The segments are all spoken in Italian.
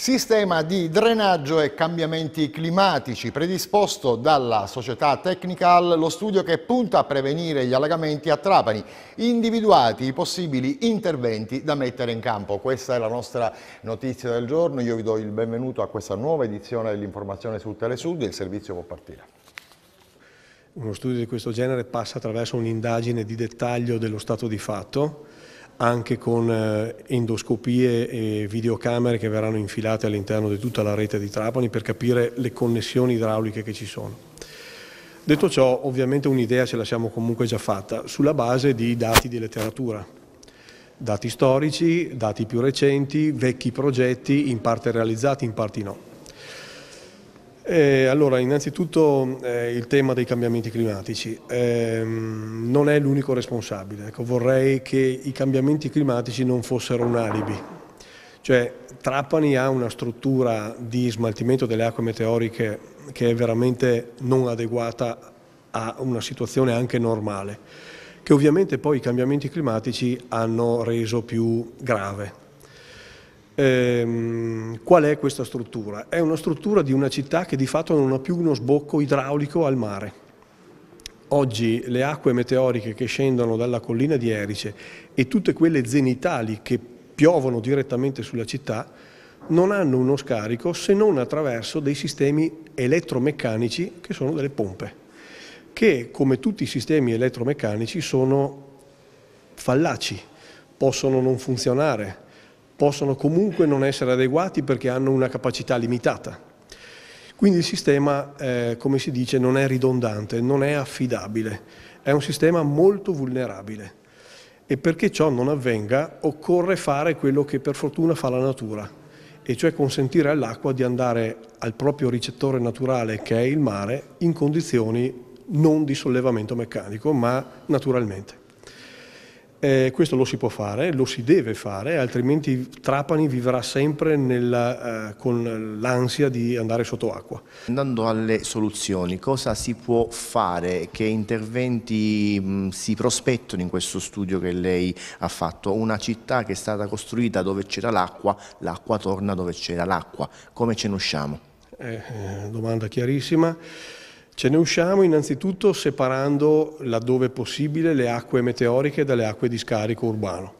Sistema di drenaggio e cambiamenti climatici predisposto dalla società Technical, lo studio che punta a prevenire gli allagamenti a Trapani, individuati i possibili interventi da mettere in campo. Questa è la nostra notizia del giorno, io vi do il benvenuto a questa nuova edizione dell'informazione sul Telesud, il servizio può partire. Uno studio di questo genere passa attraverso un'indagine di dettaglio dello stato di fatto, anche con eh, endoscopie e videocamere che verranno infilate all'interno di tutta la rete di Trapani per capire le connessioni idrauliche che ci sono. Detto ciò, ovviamente un'idea ce la siamo comunque già fatta sulla base di dati di letteratura, dati storici, dati più recenti, vecchi progetti, in parte realizzati, in parte no. Eh, allora, innanzitutto eh, il tema dei cambiamenti climatici eh, non è l'unico responsabile. Ecco, vorrei che i cambiamenti climatici non fossero un alibi. Cioè, Trapani ha una struttura di smaltimento delle acque meteoriche che è veramente non adeguata a una situazione anche normale, che ovviamente poi i cambiamenti climatici hanno reso più grave. Ehm, qual è questa struttura? È una struttura di una città che di fatto non ha più uno sbocco idraulico al mare. Oggi le acque meteoriche che scendono dalla collina di Erice e tutte quelle zenitali che piovono direttamente sulla città non hanno uno scarico se non attraverso dei sistemi elettromeccanici che sono delle pompe che come tutti i sistemi elettromeccanici sono fallaci, possono non funzionare, possono comunque non essere adeguati perché hanno una capacità limitata. Quindi il sistema, eh, come si dice, non è ridondante, non è affidabile, è un sistema molto vulnerabile e perché ciò non avvenga occorre fare quello che per fortuna fa la natura, e cioè consentire all'acqua di andare al proprio ricettore naturale che è il mare in condizioni non di sollevamento meccanico ma naturalmente. Eh, questo lo si può fare, lo si deve fare, altrimenti Trapani vivrà sempre nella, eh, con l'ansia di andare sotto acqua. Andando alle soluzioni, cosa si può fare? Che interventi mh, si prospettano in questo studio che lei ha fatto? Una città che è stata costruita dove c'era l'acqua, l'acqua torna dove c'era l'acqua. Come ce ne usciamo? Eh, eh domanda chiarissima. Ce ne usciamo innanzitutto separando, laddove possibile, le acque meteoriche dalle acque di scarico urbano,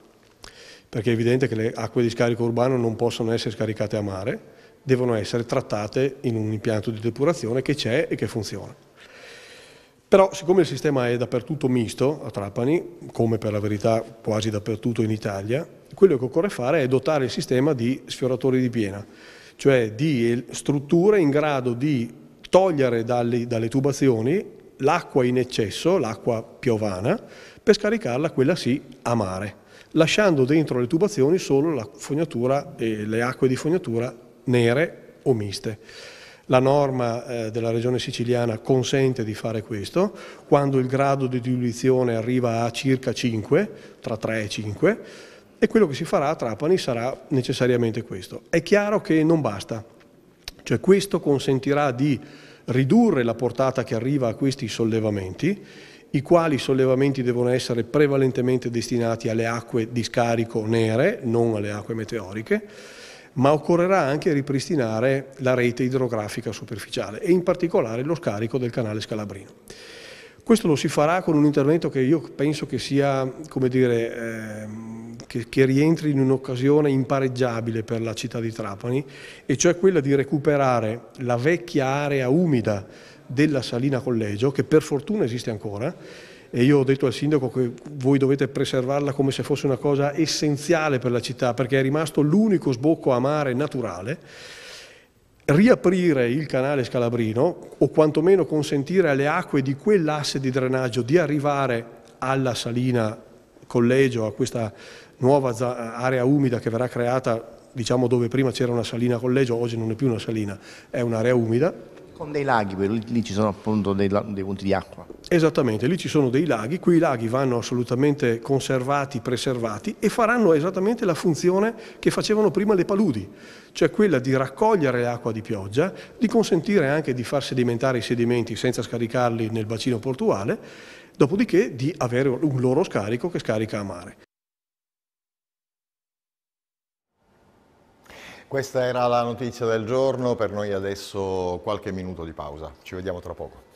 perché è evidente che le acque di scarico urbano non possono essere scaricate a mare, devono essere trattate in un impianto di depurazione che c'è e che funziona. Però siccome il sistema è dappertutto misto a Trapani, come per la verità quasi dappertutto in Italia, quello che occorre fare è dotare il sistema di sfioratori di piena, cioè di eh, strutture in grado di togliere dalle, dalle tubazioni l'acqua in eccesso, l'acqua piovana, per scaricarla, quella sì, a mare, lasciando dentro le tubazioni solo la fognatura e le acque di fognatura nere o miste. La norma eh, della regione siciliana consente di fare questo quando il grado di diluizione arriva a circa 5, tra 3 e 5, e quello che si farà a Trapani sarà necessariamente questo. È chiaro che non basta, cioè questo consentirà di ridurre la portata che arriva a questi sollevamenti, i quali sollevamenti devono essere prevalentemente destinati alle acque di scarico nere, non alle acque meteoriche, ma occorrerà anche ripristinare la rete idrografica superficiale e in particolare lo scarico del canale Scalabrino. Questo lo si farà con un intervento che io penso che sia, come dire, eh, che, che rientri in un'occasione impareggiabile per la città di Trapani, e cioè quella di recuperare la vecchia area umida della Salina Collegio, che per fortuna esiste ancora, e io ho detto al sindaco che voi dovete preservarla come se fosse una cosa essenziale per la città, perché è rimasto l'unico sbocco a mare naturale, riaprire il canale scalabrino o quantomeno consentire alle acque di quell'asse di drenaggio di arrivare alla salina collegio, a questa nuova area umida che verrà creata, diciamo dove prima c'era una salina collegio, oggi non è più una salina, è un'area umida, con dei laghi, lì ci sono appunto dei, dei punti di acqua. Esattamente, lì ci sono dei laghi, quei laghi vanno assolutamente conservati, preservati e faranno esattamente la funzione che facevano prima le paludi, cioè quella di raccogliere l'acqua di pioggia, di consentire anche di far sedimentare i sedimenti senza scaricarli nel bacino portuale, dopodiché di avere un loro scarico che scarica a mare. Questa era la notizia del giorno, per noi adesso qualche minuto di pausa. Ci vediamo tra poco.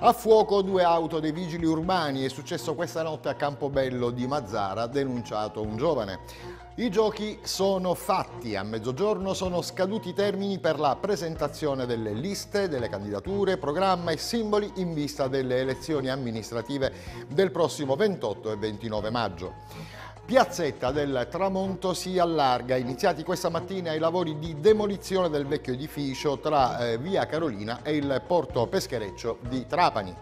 A fuoco due auto dei vigili urbani è successo questa notte a Campobello di Mazzara, denunciato un giovane. I giochi sono fatti, a mezzogiorno sono scaduti i termini per la presentazione delle liste, delle candidature, programma e simboli in vista delle elezioni amministrative del prossimo 28 e 29 maggio. Piazzetta del Tramonto si allarga, iniziati questa mattina i lavori di demolizione del vecchio edificio tra eh, Via Carolina e il porto Peschereccio di Trapani.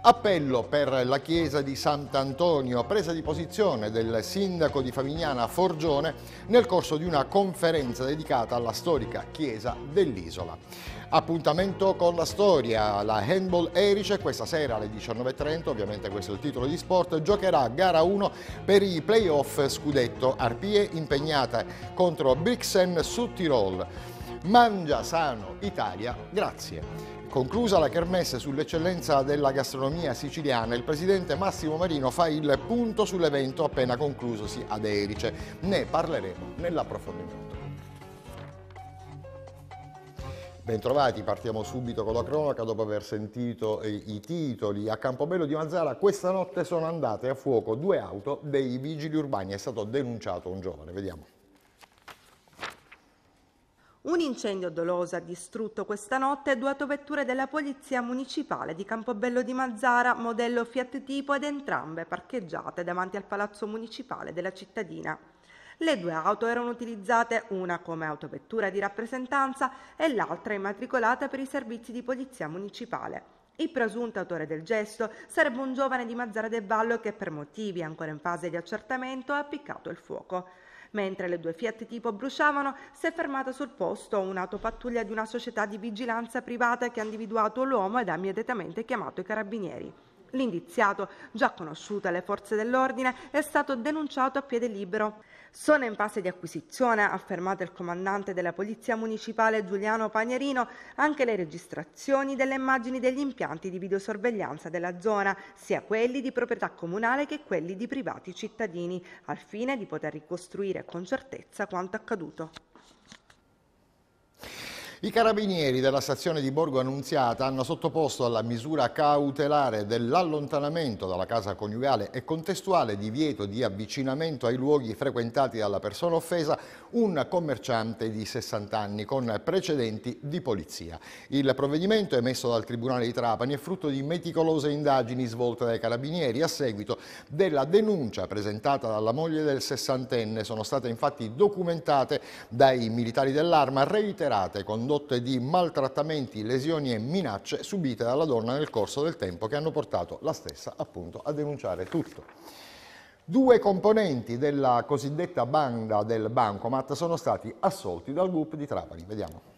Appello per la chiesa di Sant'Antonio, presa di posizione del sindaco di Favignana Forgione nel corso di una conferenza dedicata alla storica chiesa dell'isola. Appuntamento con la storia, la Handball Erice questa sera alle 19.30, ovviamente questo è il titolo di sport, giocherà gara 1 per i playoff scudetto Arpie impegnata contro Brixen su Tirol. Mangia sano Italia, grazie. Conclusa la kermesse sull'eccellenza della gastronomia siciliana, il presidente Massimo Marino fa il punto sull'evento appena conclusosi ad Erice. Ne parleremo nell'approfondimento. Bentrovati, partiamo subito con la cronaca dopo aver sentito eh, i titoli. A Campobello di Mazzara questa notte sono andate a fuoco due auto dei vigili urbani, è stato denunciato un giovane, vediamo. Un incendio doloso ha distrutto questa notte due autovetture della Polizia Municipale di Campobello di Mazzara, modello Fiat Tipo ed entrambe parcheggiate davanti al Palazzo Municipale della cittadina. Le due auto erano utilizzate una come autovettura di rappresentanza e l'altra immatricolata per i servizi di Polizia Municipale. Il presunto autore del gesto sarebbe un giovane di Mazzara del Vallo che per motivi ancora in fase di accertamento ha appiccato il fuoco. Mentre le due Fiat tipo bruciavano, si è fermata sul posto un'autopattuglia di una società di vigilanza privata che ha individuato l'uomo ed ha immediatamente chiamato i carabinieri. L'indiziato, già conosciuto alle forze dell'ordine, è stato denunciato a piede libero. Sono in fase di acquisizione, ha affermato il comandante della Polizia Municipale Giuliano Panierino, anche le registrazioni delle immagini degli impianti di videosorveglianza della zona, sia quelli di proprietà comunale che quelli di privati cittadini, al fine di poter ricostruire con certezza quanto accaduto. I carabinieri della stazione di Borgo Annunziata hanno sottoposto alla misura cautelare dell'allontanamento dalla casa coniugale e contestuale divieto di avvicinamento ai luoghi frequentati dalla persona offesa un commerciante di 60 anni con precedenti di polizia. Il provvedimento emesso dal Tribunale di Trapani è frutto di meticolose indagini svolte dai carabinieri a seguito della denuncia presentata dalla moglie del sessantenne. Sono state infatti documentate dai militari dell'arma reiterate con condotte di maltrattamenti, lesioni e minacce subite dalla donna nel corso del tempo che hanno portato la stessa appunto a denunciare tutto. Due componenti della cosiddetta banda del Bancomat sono stati assolti dal gruppo di Trapani. Vediamo.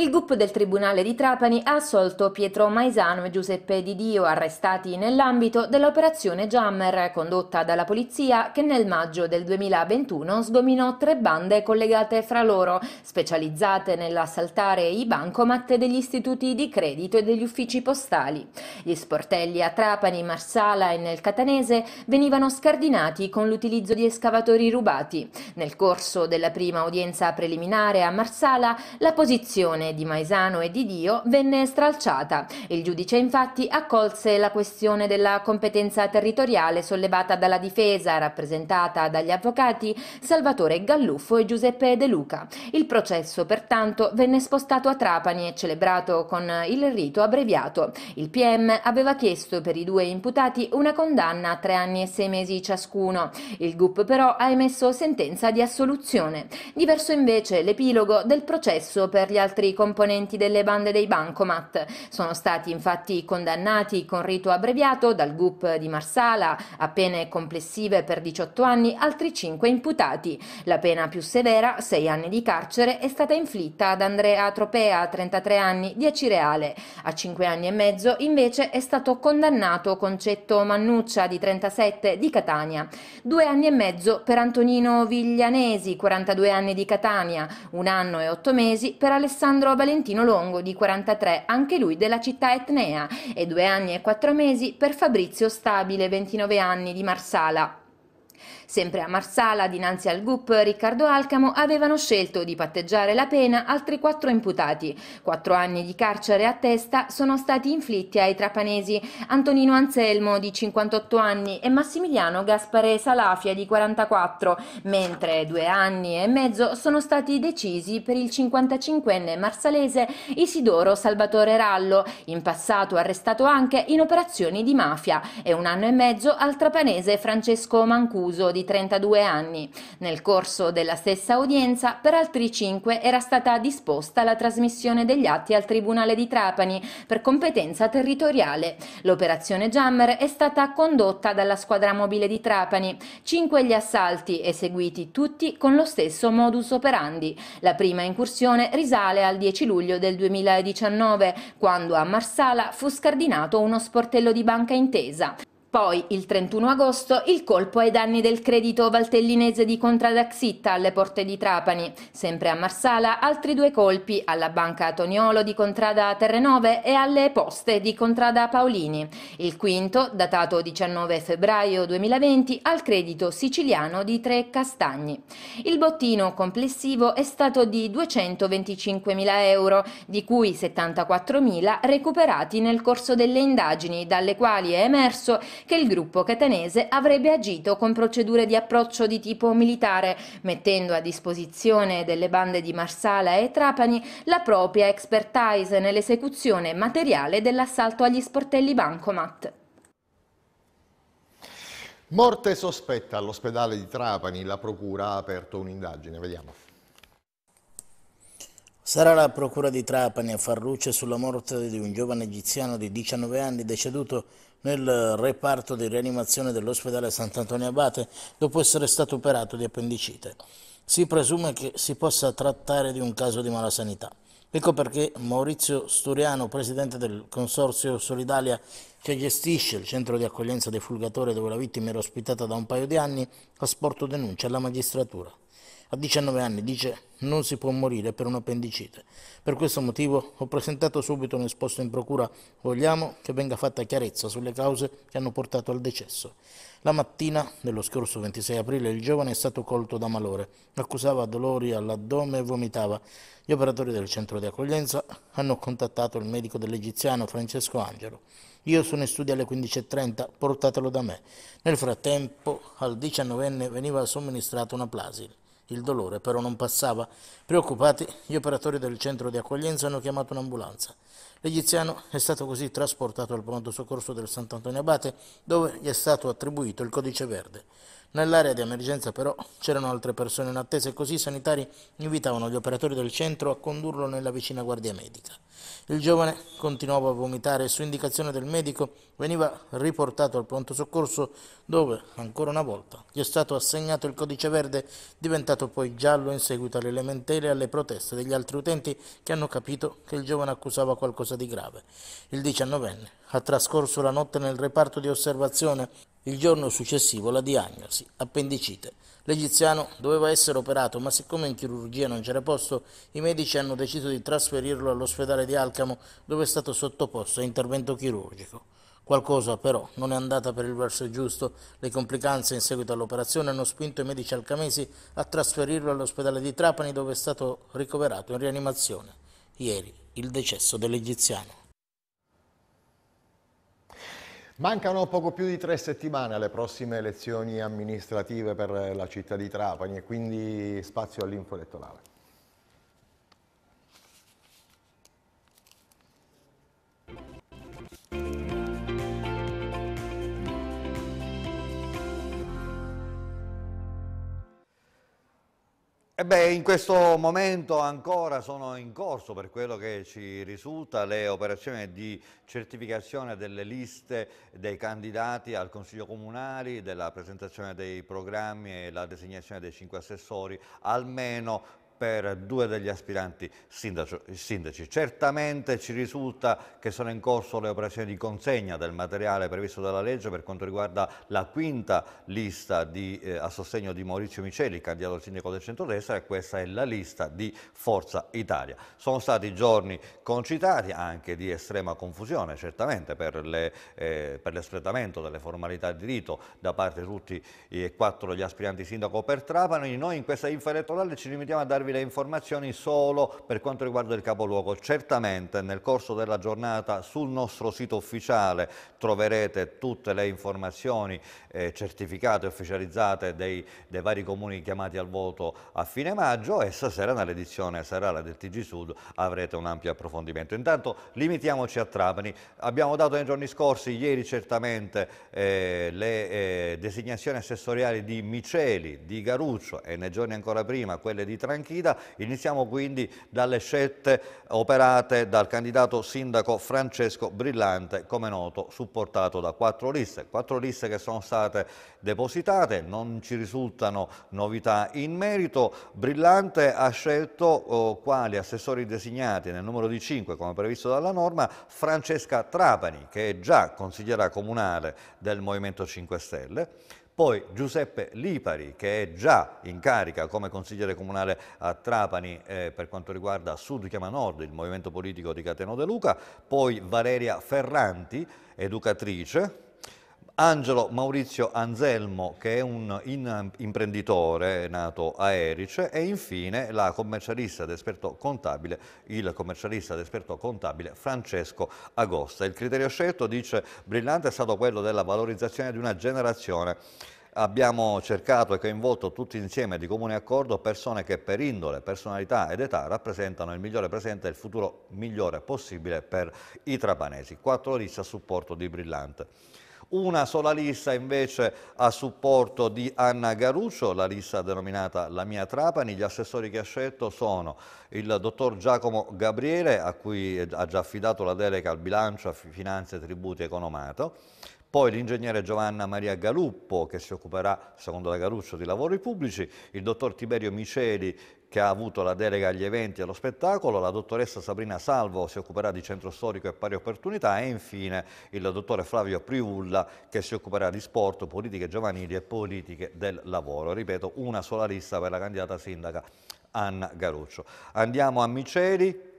Il GUP del Tribunale di Trapani ha assolto Pietro Maisano e Giuseppe Di Dio arrestati nell'ambito dell'operazione Jammer condotta dalla polizia che nel maggio del 2021 sgominò tre bande collegate fra loro, specializzate nell'assaltare i bancomat degli istituti di credito e degli uffici postali. Gli sportelli a Trapani, Marsala e nel Catanese venivano scardinati con l'utilizzo di escavatori rubati. Nel corso della prima udienza preliminare a Marsala la posizione di Maisano e di Dio venne stralciata. Il giudice infatti accolse la questione della competenza territoriale sollevata dalla difesa, rappresentata dagli avvocati Salvatore Galluffo e Giuseppe De Luca. Il processo pertanto venne spostato a Trapani e celebrato con il rito abbreviato. Il PM aveva chiesto per i due imputati una condanna a tre anni e sei mesi ciascuno. Il GUP però ha emesso sentenza di assoluzione. Diverso invece l'epilogo del processo per gli altri i componenti delle bande dei Bancomat. Sono stati infatti condannati con rito abbreviato dal GUP di Marsala a pene complessive per 18 anni altri 5 imputati. La pena più severa, 6 anni di carcere, è stata inflitta ad Andrea Tropea, 33 anni, 10 reale. A 5 anni e mezzo invece è stato condannato Concetto Mannuccia di 37 di Catania. Due anni e mezzo per Antonino Viglianesi, 42 anni di Catania, un anno e otto mesi per Alessandro Alessandro Valentino Longo, di 43, anche lui della città etnea, e due anni e quattro mesi per Fabrizio Stabile, 29 anni, di Marsala. Sempre a Marsala, dinanzi al GUP, Riccardo Alcamo avevano scelto di patteggiare la pena altri quattro imputati. Quattro anni di carcere a testa sono stati inflitti ai trapanesi Antonino Anselmo, di 58 anni, e Massimiliano Gaspare Salafia, di 44, mentre due anni e mezzo sono stati decisi per il 55enne marsalese Isidoro Salvatore Rallo, in passato arrestato anche in operazioni di mafia, e un anno e mezzo al trapanese Francesco Mancuso, di di 32 anni. Nel corso della stessa udienza, per altri 5 era stata disposta la trasmissione degli atti al Tribunale di Trapani per competenza territoriale. L'operazione Jammer è stata condotta dalla squadra mobile di Trapani. 5 gli assalti eseguiti tutti con lo stesso modus operandi. La prima incursione risale al 10 luglio del 2019, quando a Marsala fu scardinato uno sportello di Banca Intesa. Poi, il 31 agosto, il colpo ai danni del credito valtellinese di Contradaxitta alle porte di Trapani. Sempre a Marsala, altri due colpi alla Banca Toniolo di Contrada Terrenove e alle poste di Contrada Paolini. Il quinto, datato 19 febbraio 2020, al credito siciliano di Tre Castagni. Il bottino complessivo è stato di 225.000 euro, di cui 74.000 recuperati nel corso delle indagini, dalle quali è emerso che il gruppo catanese avrebbe agito con procedure di approccio di tipo militare, mettendo a disposizione delle bande di Marsala e Trapani la propria expertise nell'esecuzione materiale dell'assalto agli sportelli Bancomat. Morte sospetta all'ospedale di Trapani, la procura ha aperto un'indagine, vediamo. Sarà la procura di Trapani a far luce sulla morte di un giovane egiziano di 19 anni deceduto nel reparto di rianimazione dell'ospedale Sant'Antonio Abate dopo essere stato operato di appendicite. Si presume che si possa trattare di un caso di malasanità. Ecco perché Maurizio Sturiano, presidente del consorzio Solidalia che gestisce il centro di accoglienza dei Fulgatori dove la vittima era ospitata da un paio di anni, ha sporto denuncia alla magistratura. A 19 anni dice non si può morire per un appendicite. Per questo motivo ho presentato subito un esposto in procura. Vogliamo che venga fatta chiarezza sulle cause che hanno portato al decesso. La mattina dello scorso 26 aprile il giovane è stato colto da malore. Accusava dolori all'addome e vomitava. Gli operatori del centro di accoglienza hanno contattato il medico dell'egiziano Francesco Angelo. Io sono in studio alle 15.30, portatelo da me. Nel frattempo al 19enne veniva somministrata una plasil. Il dolore però non passava. Preoccupati, gli operatori del centro di accoglienza hanno chiamato un'ambulanza. L'egiziano è stato così trasportato al pronto soccorso del Sant'Antonio Abate, dove gli è stato attribuito il codice verde. Nell'area di emergenza però c'erano altre persone in attesa e così i sanitari invitavano gli operatori del centro a condurlo nella vicina guardia medica. Il giovane continuava a vomitare e su indicazione del medico veniva riportato al pronto soccorso dove, ancora una volta, gli è stato assegnato il codice verde diventato poi giallo in seguito alle lamentele e alle proteste degli altri utenti che hanno capito che il giovane accusava qualcosa di grave. Il 19enne ha trascorso la notte nel reparto di osservazione il giorno successivo la diagnosi, appendicite. L'egiziano doveva essere operato, ma siccome in chirurgia non c'era posto, i medici hanno deciso di trasferirlo all'ospedale di Alcamo, dove è stato sottoposto a intervento chirurgico. Qualcosa però non è andata per il verso giusto, le complicanze in seguito all'operazione hanno spinto i medici alcamesi a trasferirlo all'ospedale di Trapani dove è stato ricoverato in rianimazione. Ieri il decesso dell'egiziano. Mancano poco più di tre settimane alle prossime elezioni amministrative per la città di Trapani e quindi spazio all'info elettorale. Thank you. E beh, in questo momento ancora sono in corso, per quello che ci risulta, le operazioni di certificazione delle liste dei candidati al Consiglio Comunale, della presentazione dei programmi e la designazione dei cinque assessori, almeno per due degli aspiranti sindaci. sindaci. Certamente ci risulta che sono in corso le operazioni di consegna del materiale previsto dalla legge per quanto riguarda la quinta lista di, eh, a sostegno di Maurizio Miceli, candidato sindaco del centrodestra, e questa è la lista di Forza Italia. Sono stati giorni concitati anche di estrema confusione, certamente per, le, eh, l'espletamento delle formalità di rito da parte di tutti e quattro gli aspiranti sindaco per Trapani. Noi in questa infa elettorale ci limitiamo a darvi darvi le informazioni solo per quanto riguarda il capoluogo. Certamente nel corso della giornata sul nostro sito ufficiale troverete tutte le informazioni eh, certificate e ufficializzate dei, dei, vari comuni chiamati al voto a fine maggio e stasera nell'edizione serale del TG Sud avrete un ampio approfondimento. Intanto limitiamoci a Trapani. Abbiamo dato nei giorni scorsi, ieri certamente, eh, le eh, designazioni assessoriali di Miceli, di Garuccio e nei giorni ancora prima quelle di Tranchini sfida. Iniziamo quindi dalle scelte operate dal candidato sindaco Francesco Brillante, come noto supportato da quattro liste. Quattro liste che sono state depositate, non ci risultano novità in merito. Brillante ha scelto eh, quali assessori designati nel numero di 5, come previsto dalla norma, Francesca Trapani, che è già consigliera comunale del Movimento 5 Stelle, poi Giuseppe Lipari, che è già in carica come consigliere comunale a Trapani eh, per quanto riguarda Sud Chiama Nord, il movimento politico di Cateno De Luca, poi Valeria Ferranti, educatrice, Angelo Maurizio Anselmo, che è un imprenditore nato a Erice, e infine la commercialista ed esperto contabile, il commercialista ed esperto contabile Francesco Agosta. Il criterio scelto, dice brillante, è stato quello della valorizzazione di una generazione abbiamo cercato e coinvolto tutti insieme di comune accordo persone che per indole, personalità ed età rappresentano il migliore presente e il futuro migliore possibile per i trapanesi. Quattro liste a supporto di Brillante una sola lista invece a supporto di Anna Garuccio, la lista denominata La mia Trapani. Gli assessori che ha scelto sono il dottor Giacomo Gabriele, a cui ha già affidato la delega al bilancio, finanze, tributi e economato, poi l'ingegnere Giovanna Maria Galuppo che si occuperà, secondo la Garuccio, di lavori pubblici, il dottor Tiberio Miceli che ha avuto la delega agli eventi e allo spettacolo, la dottoressa Sabrina Salvo si occuperà di centro storico e pari opportunità e infine il dottore Flavio Priulla che si occuperà di sport, politiche giovanili e politiche del lavoro. Ripeto, una sola lista per la candidata sindaca Anna Garuccio. Andiamo a Miceli,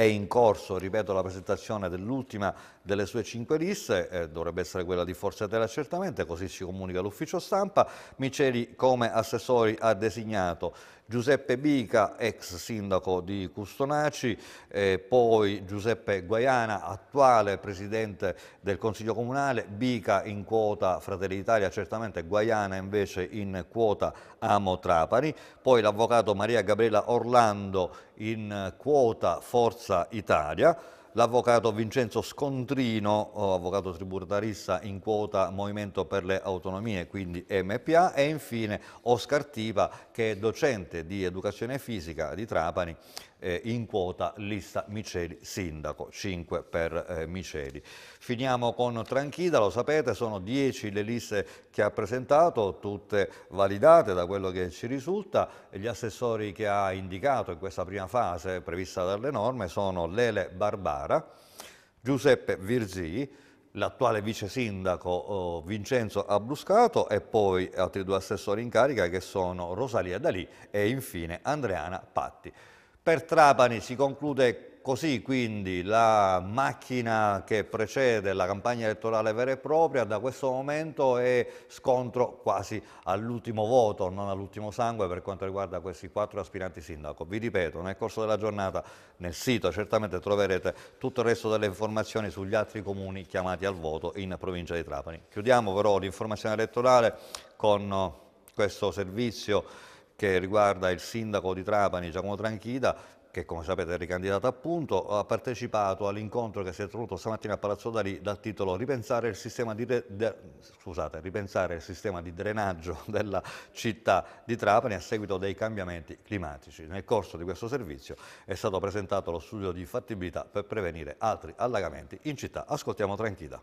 è in corso, ripeto, la presentazione dell'ultima delle sue cinque liste, eh, dovrebbe essere quella di Forza Italia certamente, così ci comunica l'ufficio stampa. Miceli come assessori ha designato Giuseppe Bica, ex sindaco di Custonaci, eh, poi Giuseppe Guaiana, attuale presidente del Consiglio Comunale, Bica in quota Fratelli d'Italia, certamente Guaiana invece in quota Amo Trapani, poi l'avvocato Maria Gabriella Orlando in quota Forza Italia, l'avvocato Vincenzo Scontrino, avvocato tributarista in quota Movimento per le Autonomie, quindi MPA, e infine Oscar Tipa che è docente di educazione fisica di Trapani eh, in quota lista Miceli Sindaco, 5 per eh, Miceli. Finiamo con Tranchida, lo sapete, sono 10 le liste che ha presentato, tutte validate da quello che ci risulta. Gli assessori che ha indicato in questa prima fase prevista dalle norme sono Lele Barbara, Giuseppe Virzì, l'attuale vice sindaco oh, Vincenzo Abruscato e poi altri due assessori in carica che sono Rosalia Dalì e infine Andreana Patti. Per Trapani si conclude così quindi la macchina che precede la campagna elettorale vera e propria da questo momento è scontro quasi all'ultimo voto, non all'ultimo sangue per quanto riguarda questi quattro aspiranti sindaco. Vi ripeto, nel corso della giornata nel sito certamente troverete tutto il resto delle informazioni sugli altri comuni chiamati al voto in provincia di Trapani. Chiudiamo però l'informazione elettorale con questo servizio che riguarda il sindaco di Trapani, Giacomo Tranchida, che come sapete è ricandidato appunto, ha partecipato all'incontro che si è tenuto stamattina a Palazzo Dalì dal titolo Ripensare il sistema di, de, scusate, ripensare il sistema di drenaggio della città di Trapani a seguito dei cambiamenti climatici. Nel corso di questo servizio è stato presentato lo studio di fattibilità per prevenire altri allagamenti in città. Ascoltiamo Tranchida.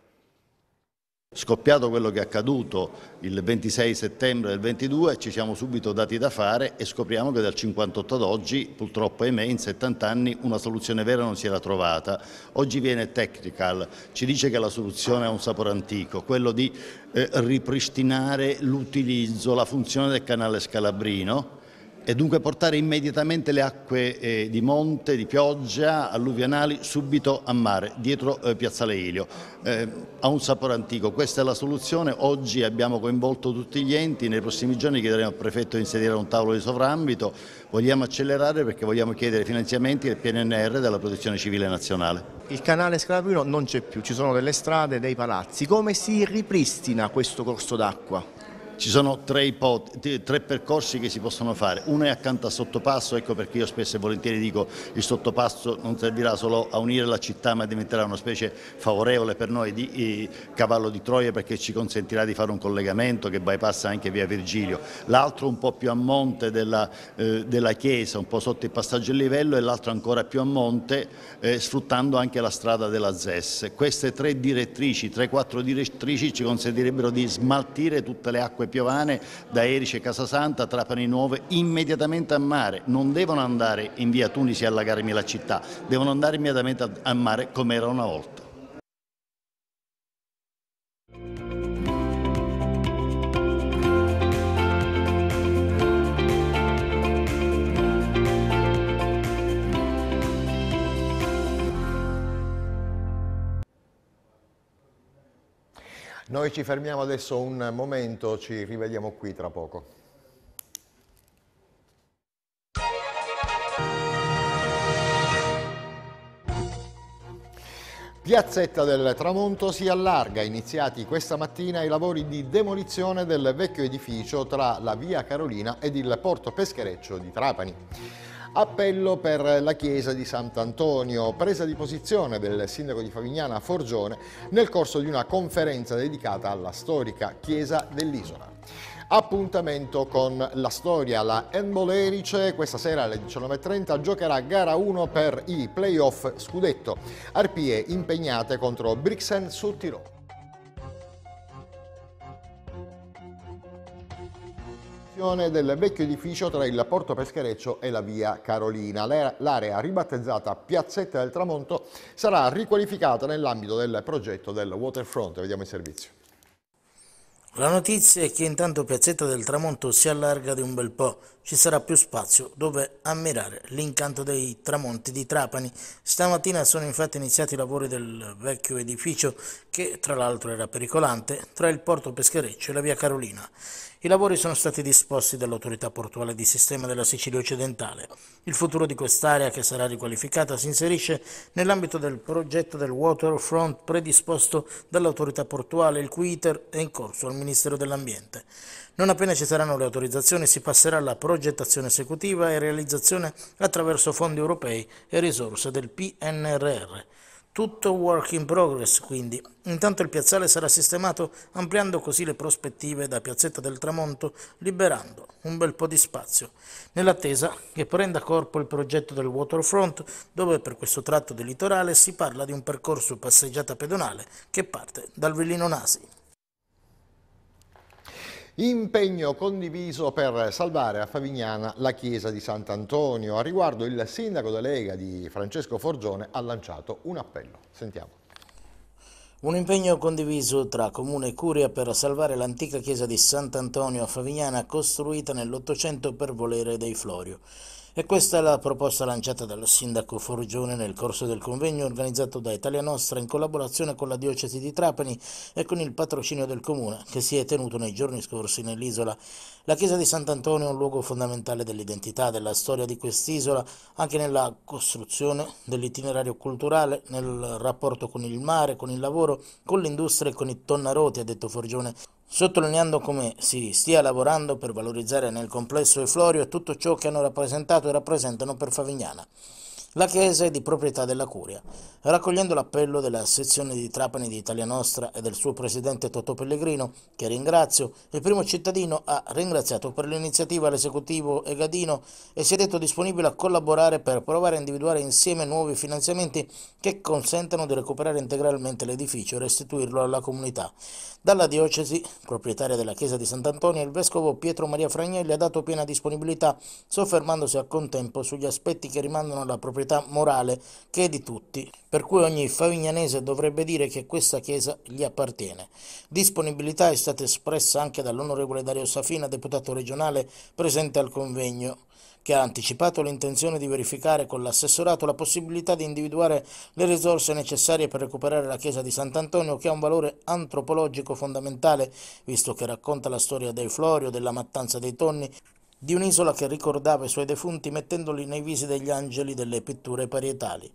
Scoppiato quello che è accaduto il 26 settembre del 22 ci siamo subito dati da fare e scopriamo che dal 58 ad oggi purtroppo ahimè in 70 anni una soluzione vera non si era trovata. Oggi viene Technical, ci dice che la soluzione ha un sapore antico, quello di eh, ripristinare l'utilizzo, la funzione del canale Scalabrino e dunque portare immediatamente le acque eh, di monte, di pioggia, alluvionali subito a mare, dietro eh, Piazzale Ilio. Eh, ha un sapore antico, questa è la soluzione, oggi abbiamo coinvolto tutti gli enti, nei prossimi giorni chiederemo al Prefetto di inserire un tavolo di sovrambito, vogliamo accelerare perché vogliamo chiedere finanziamenti del PNR e della Protezione Civile Nazionale. Il canale Scalabino non c'è più, ci sono delle strade, dei palazzi, come si ripristina questo corso d'acqua? Ci sono tre, tre, percorsi che si possono fare, uno è accanto al sottopasso, ecco perché io spesso e volentieri dico il sottopasso non servirà solo a unire la città ma diventerà una specie favorevole per noi di, di cavallo di Troia perché ci consentirà di fare un collegamento che bypassa anche via Virgilio, l'altro un po' più a monte della, eh, della, chiesa, un po' sotto il passaggio del livello e l'altro ancora più a monte eh, sfruttando anche la strada della ZES. Queste tre direttrici, tre quattro direttrici ci consentirebbero di smaltire tutte le acque piovane da Erice, e Casasanta, Trapani Nuove immediatamente a mare, non devono andare in via Tunisi a allagarmi la città, devono andare immediatamente a mare come era una volta. Noi ci fermiamo adesso un momento, ci rivediamo qui tra poco. Piazzetta del Tramonto si allarga, iniziati questa mattina i lavori di demolizione del vecchio edificio tra la via Carolina ed il porto peschereccio di Trapani. Appello per la chiesa di Sant'Antonio, presa di posizione del sindaco di Favignana a Forgione nel corso di una conferenza dedicata alla storica chiesa dell'isola. Appuntamento con la storia, la Embolerice questa sera alle 19.30 giocherà gara 1 per i playoff scudetto, Arpie impegnate contro Brixen sul Tirolo. situazione del vecchio edificio tra il Porto Peschereccio e la Via Carolina. L'area ribattezzata Piazzetta del Tramonto sarà riqualificata nell'ambito del progetto del Waterfront. Vediamo il servizio. La notizia è che intanto Piazzetta del Tramonto si allarga di un bel po' ci sarà più spazio dove ammirare l'incanto dei tramonti di Trapani. Stamattina sono infatti iniziati i lavori del vecchio edificio che tra l'altro era pericolante tra il porto Peschereccio e la via Carolina. I lavori sono stati disposti dall'autorità portuale di sistema della Sicilia occidentale. Il futuro di quest'area che sarà riqualificata si inserisce nell'ambito del progetto del waterfront predisposto dall'autorità portuale il cui iter è in corso al Ministero dell'Ambiente. Non appena ci saranno le autorizzazioni si passerà alla progettazione esecutiva e realizzazione attraverso fondi europei e risorse del PNRR. Tutto work in progress, quindi. Intanto il piazzale sarà sistemato ampliando così le prospettive da Piazzetta del Tramonto, liberando un bel po' di spazio, nell'attesa che prenda corpo il progetto del waterfront, dove per questo tratto di litorale si parla di un percorso passeggiata pedonale che parte dal Villino Nasi. Impegno condiviso per salvare a Favignana la chiesa di Sant'Antonio. A riguardo il sindaco della Lega di Francesco Forgione ha lanciato un appello. Sentiamo. Un impegno condiviso tra Comune e Curia per salvare l'antica chiesa di Sant'Antonio a Favignana costruita nell'Ottocento per volere dei Florio. E questa è la proposta lanciata dal sindaco Forgione nel corso del convegno organizzato da Italia Nostra in collaborazione con la diocesi di Trapani e con il patrocinio del comune che si è tenuto nei giorni scorsi nell'isola. La chiesa di Sant'Antonio è un luogo fondamentale dell'identità, della storia di quest'isola, anche nella costruzione dell'itinerario culturale, nel rapporto con il mare, con il lavoro, con l'industria e con i tonnaroti, ha detto Forgione sottolineando come si stia lavorando per valorizzare nel complesso e Florio tutto ciò che hanno rappresentato e rappresentano per Favignana. La chiesa è di proprietà della Curia. Raccogliendo l'appello della sezione di Trapani di Italia Nostra e del suo presidente Totò Pellegrino, che ringrazio, il primo cittadino ha ringraziato per l'iniziativa l'esecutivo Egadino e si è detto disponibile a collaborare per provare a individuare insieme nuovi finanziamenti che consentano di recuperare integralmente l'edificio e restituirlo alla comunità. Dalla diocesi, proprietaria della chiesa di Sant'Antonio, il vescovo Pietro Maria Fragnelli ha dato piena disponibilità, soffermandosi al contempo sugli aspetti che rimandano alla proprietà proprietà morale che è di tutti, per cui ogni favignanese dovrebbe dire che questa chiesa gli appartiene. Disponibilità è stata espressa anche dall'onorevole Dario Safina, deputato regionale presente al convegno che ha anticipato l'intenzione di verificare con l'assessorato la possibilità di individuare le risorse necessarie per recuperare la chiesa di Sant'Antonio, che ha un valore antropologico fondamentale, visto che racconta la storia dei Florio, della mattanza dei tonni di un'isola che ricordava i suoi defunti mettendoli nei visi degli angeli delle pitture parietali.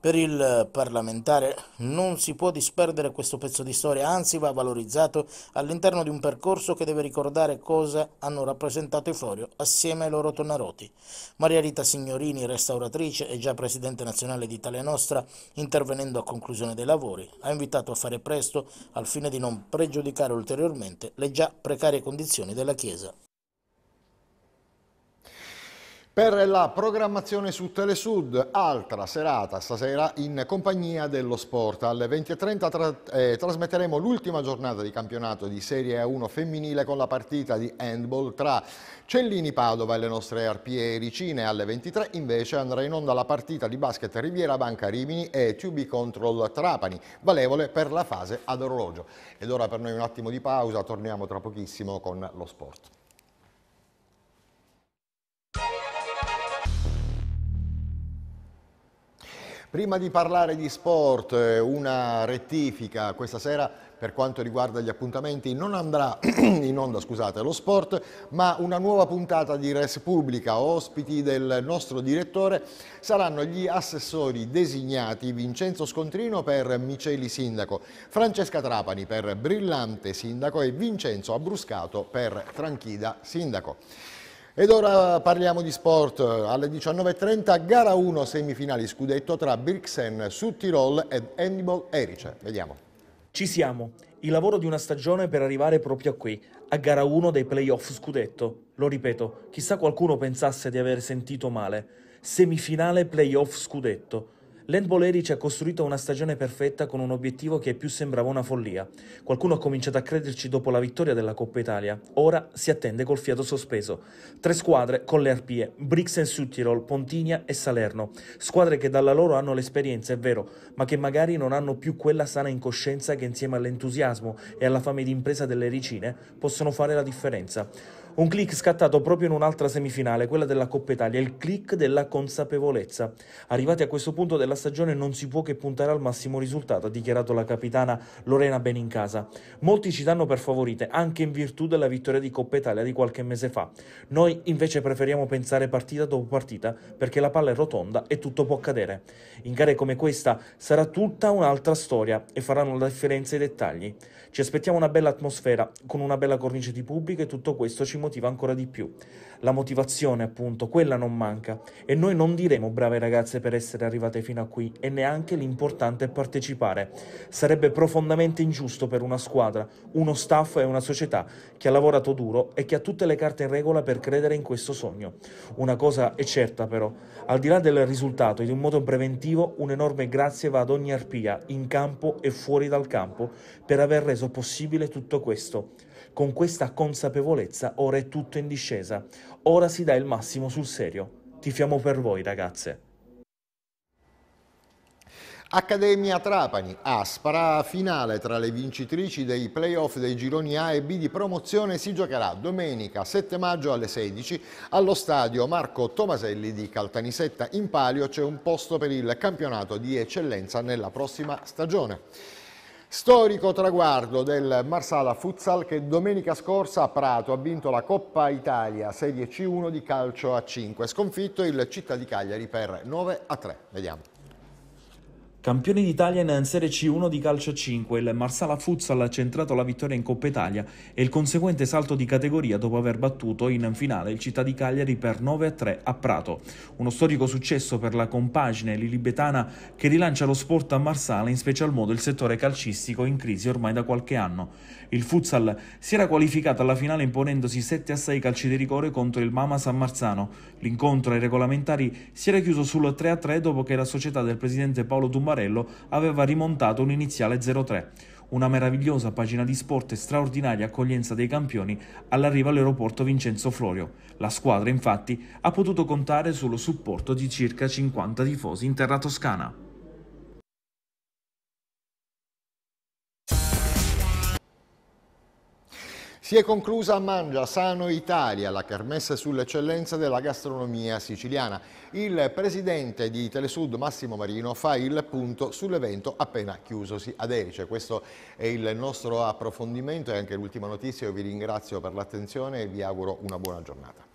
Per il parlamentare non si può disperdere questo pezzo di storia, anzi va valorizzato all'interno di un percorso che deve ricordare cosa hanno rappresentato i Florio assieme ai loro Tonaroti. Maria Rita Signorini, restauratrice e già presidente nazionale di Italia Nostra, intervenendo a conclusione dei lavori, ha invitato a fare presto al fine di non pregiudicare ulteriormente le già precarie condizioni della Chiesa per la programmazione su Telesud, altra serata stasera in compagnia dello sport. Alle 20.30 tra eh, trasmetteremo l'ultima giornata di campionato di Serie A1 femminile con la partita di handball tra Cellini Padova e le nostre arpie ricine. Alle 23 invece andrà in onda la partita di basket Riviera Banca Rimini e TUB Control Trapani, valevole per la fase ad orologio. Ed ora per noi un attimo di pausa, torniamo tra pochissimo con lo sport. Prima di parlare di sport, eh, una rettifica questa sera per quanto riguarda gli appuntamenti non andrà in onda scusate, lo sport, ma una nuova puntata di Res Pubblica. Ospiti del nostro direttore saranno gli assessori designati Vincenzo Scontrino per Miceli Sindaco, Francesca Trapani per Brillante Sindaco e Vincenzo Abruscato per Tranchida Sindaco. Ed ora parliamo di sport. Alle 19.30 gara 1 semifinali scudetto tra Birksen su Tirol ed Handball Erice. Vediamo. Ci siamo. Il lavoro di una stagione per arrivare proprio a qui, a gara 1 dei playoff scudetto. Lo ripeto, chissà qualcuno pensasse di aver sentito male. Semifinale playoff scudetto. L'handball Eric ha costruito una stagione perfetta con un obiettivo che più sembrava una follia. Qualcuno ha cominciato a crederci dopo la vittoria della Coppa Italia. Ora si attende col fiato sospeso. Tre squadre con le arpie, Brixen Suttirol, Pontinia e Salerno. Squadre che dalla loro hanno l'esperienza, è vero, ma che magari non hanno più quella sana incoscienza che insieme all'entusiasmo e alla fame d'impresa delle ricine possono fare la differenza. Un click scattato proprio in un'altra semifinale, quella della Coppa Italia, il click della consapevolezza. Arrivati a questo punto della stagione non si può che puntare al massimo risultato, ha dichiarato la capitana Lorena Benincasa. Molti ci danno per favorite, anche in virtù della vittoria di Coppa Italia di qualche mese fa. Noi invece preferiamo pensare partita dopo partita, perché la palla è rotonda e tutto può accadere. In gare come questa sarà tutta un'altra storia e faranno la differenza i dettagli. Ci aspettiamo una bella atmosfera con una bella cornice di pubblico e tutto questo ci motiva ancora di più la motivazione appunto, quella non manca e noi non diremo brave ragazze per essere arrivate fino a qui e neanche l'importante è partecipare. Sarebbe profondamente ingiusto per una squadra, uno staff e una società che ha lavorato duro e che ha tutte le carte in regola per credere in questo sogno. Una cosa è certa però, al di là del risultato in un modo preventivo, un enorme grazie va ad ogni arpia, in campo e fuori dal campo, per aver reso possibile tutto questo. Con questa consapevolezza ora è tutto in discesa, ora si dà il massimo sul serio. Tifiamo per voi ragazze. Accademia Trapani, aspra finale tra le vincitrici dei playoff dei gironi A e B di promozione si giocherà domenica 7 maggio alle 16 allo stadio Marco Tomaselli di Caltanissetta in palio c'è un posto per il campionato di eccellenza nella prossima stagione. Storico traguardo del Marsala Futsal che domenica scorsa a Prato ha vinto la Coppa Italia Serie C1 di calcio a 5, sconfitto il Città di Cagliari per 9 a 3. Vediamo. Campione d'Italia in Serie C1 di calcio 5, il Marsala Futsal ha centrato la vittoria in Coppa Italia e il conseguente salto di categoria dopo aver battuto in finale il Città di Cagliari per 9-3 a Prato. Uno storico successo per la compagine lilibetana che rilancia lo sport a Marsala, in special modo il settore calcistico in crisi ormai da qualche anno. Il Futsal si era qualificato alla finale imponendosi 7-6 calci di rigore contro il Mama San Marzano. L'incontro ai regolamentari si era chiuso sul 3-3 dopo che la società del presidente Paolo Dumbardo Barello aveva rimontato un iniziale 0-3. Una meravigliosa pagina di sport e straordinaria accoglienza dei campioni all'arrivo all'aeroporto Vincenzo Florio. La squadra, infatti, ha potuto contare sullo supporto di circa 50 tifosi in terra toscana. Si è conclusa a Mangia Sano Italia, la carmessa sull'eccellenza della gastronomia siciliana il presidente di Telesud Massimo Marino fa il punto sull'evento appena chiusosi ad Erice. Cioè, questo è il nostro approfondimento e anche l'ultima notizia. Io vi ringrazio per l'attenzione e vi auguro una buona giornata.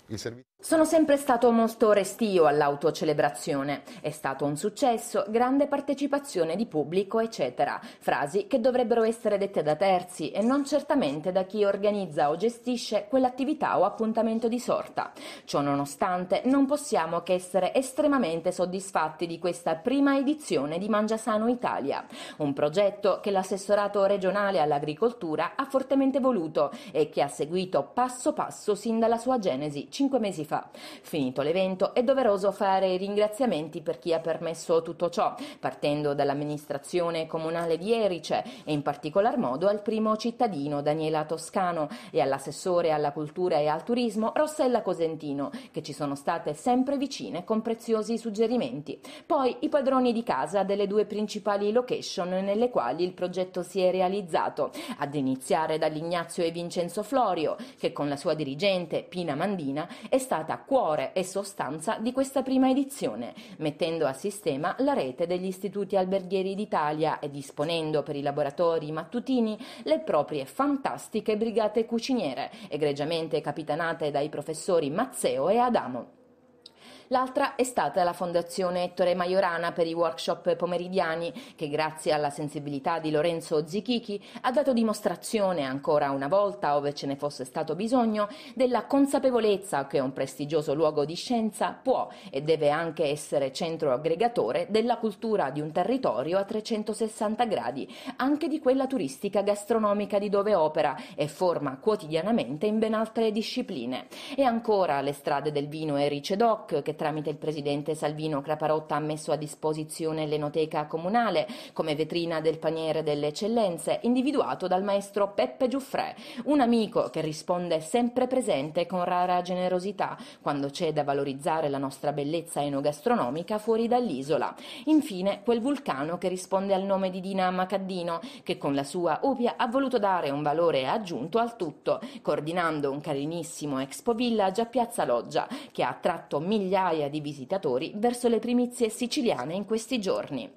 Sono sempre stato molto restio all'autocelebrazione. È stato un successo, grande partecipazione di pubblico, eccetera. Frasi che dovrebbero essere dette da terzi e non certamente da chi organizza o gestisce quell'attività o appuntamento di sorta. Ciò nonostante, non possiamo che essere estremamente soddisfatti di questa prima edizione di Mangiasano Italia, un progetto che l'assessorato regionale all'agricoltura ha fortemente voluto e che ha seguito passo passo sin dalla sua genesi cinque mesi fa fa. Finito l'evento è doveroso fare i ringraziamenti per chi ha permesso tutto ciò, partendo dall'amministrazione comunale di Erice e in particolar modo al primo cittadino Daniela Toscano e all'assessore alla cultura e al turismo Rossella Cosentino, che ci sono state sempre vicine con preziosi suggerimenti. Poi i padroni di casa delle due principali location nelle quali il progetto si è realizzato, ad iniziare dall'Ignazio e Vincenzo Florio, che con la sua dirigente Pina Mandina è stata stata cuore e sostanza di questa prima edizione, mettendo a sistema la rete degli istituti alberghieri d'Italia e disponendo per i laboratori mattutini le proprie fantastiche brigate cuciniere, egregiamente capitanate dai professori Mazzeo e Adamo. L'altra è stata la Fondazione Ettore Majorana per i workshop pomeridiani che grazie alla sensibilità di Lorenzo Zichichi ha dato dimostrazione ancora una volta, ove ce ne fosse stato bisogno, della consapevolezza che un prestigioso luogo di scienza può e deve anche essere centro aggregatore della cultura di un territorio a 360 gradi, anche di quella turistica gastronomica di dove opera e forma quotidianamente in ben altre discipline. E ancora le strade del vino Erice Doc che tramite il presidente Salvino Craparotta ha messo a disposizione l'enoteca comunale come vetrina del paniere delle eccellenze, individuato dal maestro Peppe Giuffrè, un amico che risponde sempre presente con rara generosità quando c'è da valorizzare la nostra bellezza enogastronomica fuori dall'isola. Infine, quel vulcano che risponde al nome di Dina Macaddino, che con la sua opia ha voluto dare un valore aggiunto al tutto, coordinando un carinissimo Expo Villa già Piazza Loggia, che ha attratto migliaia migliaia di visitatori verso le primizie siciliane in questi giorni.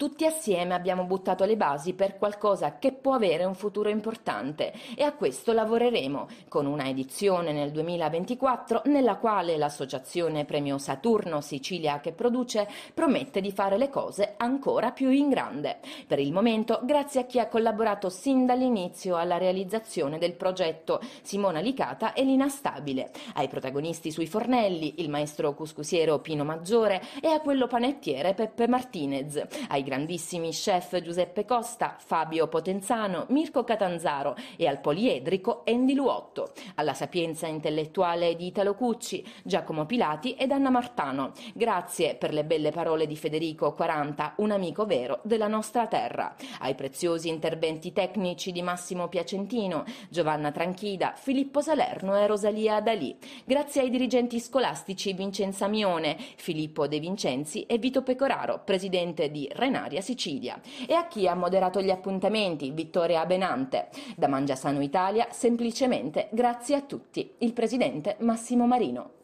Tutti assieme abbiamo buttato le basi per qualcosa che può avere un futuro importante e a questo lavoreremo con una edizione nel 2024 nella quale l'associazione Premio Saturno Sicilia che produce promette di fare le cose ancora più in grande. Per il momento grazie a chi ha collaborato sin dall'inizio alla realizzazione del progetto Simona Licata e Lina Stabile, ai protagonisti sui fornelli il maestro cuscusiero Pino Maggiore e a quello panettiere Peppe Martinez, ai grandissimi chef Giuseppe Costa, Fabio Potenzano, Mirko Catanzaro e al poliedrico Andy Luotto, alla sapienza intellettuale di Italo Cucci, Giacomo Pilati ed Anna Martano. Grazie per le belle parole di Federico 40, un amico vero della nostra terra. Ai preziosi interventi tecnici di Massimo Piacentino, Giovanna Tranchida, Filippo Salerno e Rosalia Dalì. Grazie ai dirigenti scolastici Vincenza Mione, Filippo De Vincenzi e Vito Pecoraro, presidente di Renato millenaria Sicilia e a chi ha moderato gli appuntamenti Vittoria Abenante. Da Mangiasano Italia semplicemente grazie a tutti, il presidente Massimo Marino.